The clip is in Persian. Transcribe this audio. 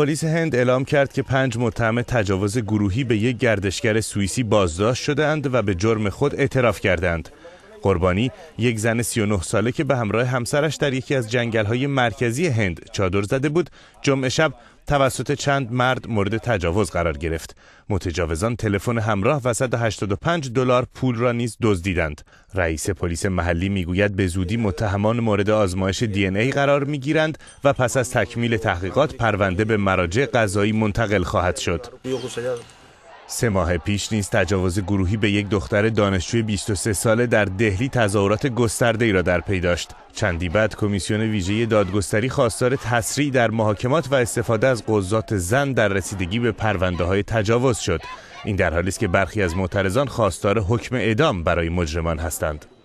پلیس هند اعلام کرد که پنج متهم تجاوز گروهی به یک گردشگر سوئیسی بازداشت شدند و به جرم خود اعتراف کردند. قربانی یک زن 39 ساله که به همراه همسرش در یکی از های مرکزی هند چادر زده بود جمعه شب توسط چند مرد مورد تجاوز قرار گرفت. متجاوزان تلفن همراه و 185 دلار پول را نیز دزدیدند. رئیس پلیس محلی میگوید به زودی متهمان مورد آزمایش دی ای قرار میگیرند و پس از تکمیل تحقیقات پرونده به مراجع قضایی منتقل خواهد شد. سه ماه پیش نیز تجاوز گروهی به یک دختر دانشجوی 23 ساله در دهلی تظاهرات گسترده ای را در پی داشت. چندی بعد کمیسیون ویژه دادگستری خواستار تسریع در محاکمات و استفاده از قضات زن در رسیدگی به پرونده های تجاوز شد. این در حالی است که برخی از معترضان خواستار حکم اعدام برای مجرمان هستند.